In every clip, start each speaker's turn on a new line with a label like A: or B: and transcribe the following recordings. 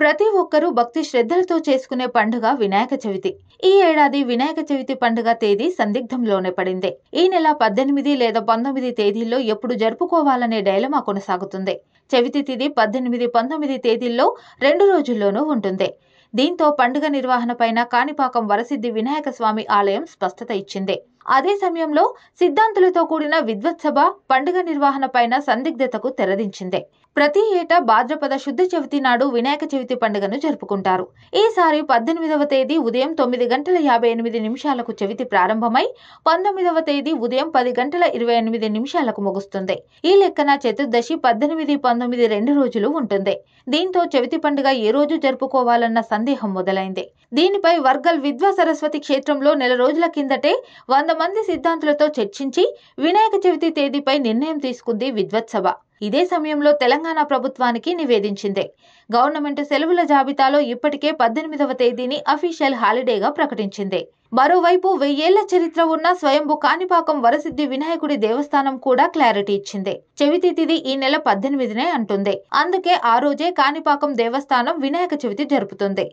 A: ప్రతి ఒక్కరూ భక్తి శ్రద్ధలతో చేసుకునే పండుగ వినాయక చవితి ఈ ఏడాది వినాయక చవితి పండుగ తేదీ సందిగ్ధంలోనే పడింది ఈ నెల పద్దెనిమిది లేదా పంతొమ్మిది తేదీల్లో ఎప్పుడు జరుపుకోవాలనే డైలమా కొనసాగుతుంది చవితి తిది పద్దెనిమిది పంతొమ్మిది తేదీల్లో రెండు రోజుల్లోనూ ఉంటుంది దీంతో పండుగ నిర్వహణపైన కాణిపాకం వరసిద్ధి వినాయక స్వామి ఆలయం స్పష్టత ఇచ్చింది అదే సమయంలో సిద్ధాంతులతో కూడిన విద్వత్సభ పండుగ నిర్వహణపైన సందిగ్ధతకు తెరదించింది ప్రతి ఏటా భాద్రపద శుద్ధ చవితి నాడు వినాయక చవితి పండుగను జరుపుకుంటారు ఈసారి పద్దెనిమిదవ తేదీ ఉదయం తొమ్మిది గంటల యాభై ఎనిమిది నిమిషాలకు చవితి ప్రారంభమై పంతొమ్మిదవ తేదీ ఉదయం పది గంటల ఇరవై ఎనిమిది నిమిషాలకు ముగుస్తుంది ఈ లెక్కన చతుర్దశి పద్దెనిమిది పంతొమ్మిది రెండు రోజులు ఉంటుంది దీంతో చవితి పండుగ ఏ రోజు జరుపుకోవాలన్న సందేహం మొదలైంది దీనిపై వర్గల్ విద్వా సరస్వతి క్షేత్రంలో నెల రోజుల కిందటే వంద మంది సిద్ధాంతులతో చర్చించి వినాయక చవితి తేదీపై నిర్ణయం తీసుకుంది విద్వత్సభ ఇదే సమయంలో తెలంగాణ ప్రభుత్వానికి నివేదించింది గవర్నమెంట్ సెలవుల జాబితాలో ఇప్పటికే పద్దెనిమిదవ తేదీని అఫీషియల్ హాలిడేగా ప్రకటించింది మరోవైపు వెయ్యేళ్ల చరిత్ర ఉన్న స్వయంభు కాణిపాకం వరసిద్ధి వినాయకుడి దేవస్థానం కూడా క్లారిటీ ఇచ్చింది చవితి తిథి ఈ నెల పద్దెనిమిదినే అంటుంది అందుకే ఆ రోజే కాణిపాకం దేవస్థానం వినాయక చవితి జరుపుతుంది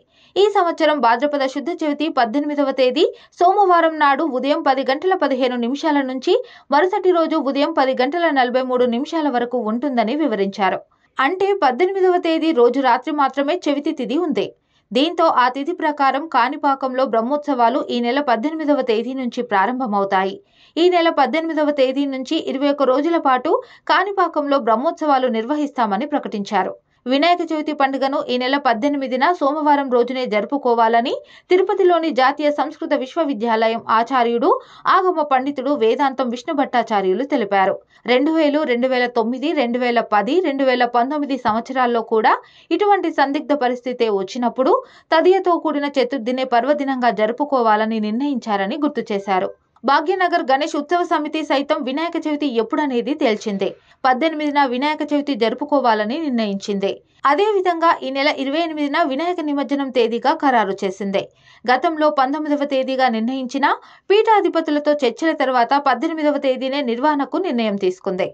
A: ఈ సంవత్సరం భాద్రపద శుద్ధ చవితి పద్దెనిమిదవ తేదీ సోమవారం నాడు ఉదయం పది గంటల పదిహేను నిమిషాల నుంచి మరుసటి రోజు ఉదయం పది గంటల నలభై మూడు నిమిషాల వరకు ఉంటుందని వివరించారు అంటే పద్దెనిమిదవ తేదీ రోజు రాత్రి మాత్రమే చవితి తిథి ఉంది దీంతో ఆ తిథి ప్రకారం కాణిపాకంలో బ్రహ్మోత్సవాలు ఈ నెల పద్దెనిమిదవ తేదీ నుంచి ప్రారంభమవుతాయి ఈ నెల పద్దెనిమిదవ తేదీ నుంచి ఇరవై ఒక్క రోజుల పాటు కాణిపాకంలో బ్రహ్మోత్సవాలు నిర్వహిస్తామని ప్రకటించారు వినాయక చవితి పండుగను ఈ నెల పద్దెనిమిదిన సోమవారం రోజునే జరుపుకోవాలని తిరుపతిలోని జాతీయ సంస్కృత విశ్వవిద్యాలయం ఆచార్యుడు ఆగమ పండితుడు వేదాంతం విష్ణు భట్టాచార్యులు తెలిపారు రెండు వేలు రెండు వేల తొమ్మిది రెండు వేల పది రెండు వేల పంతొమ్మిది సంవత్సరాల్లో కూడా ఇటువంటి సందిగ్ధ పరిస్థితి వచ్చినప్పుడు తదియతో కూడిన చతుర్థినే పర్వదినంగా జరుపుకోవాలని నిర్ణయించారని గుర్తు చేశారు భాగ్యనగర్ గణేష్ ఉత్సవ సమితి సైతం వినాయక చవితి ఎప్పుడనేది తేల్చింది పద్దెనిమిదిన వినాయక చవితి జరుపుకోవాలని నిర్ణయించింది అదేవిధంగా ఈ నెల ఇరవై ఎనిమిదిన వినాయక నిమజ్జనం తేదీగా ఖరారు చేసింది గతంలో పంతొమ్మిదవ తేదీగా నిర్ణయించిన పీఠాధిపతులతో చర్చల తర్వాత పద్దెనిమిదవ తేదీనే నిర్వహణకు నిర్ణయం తీసుకుంది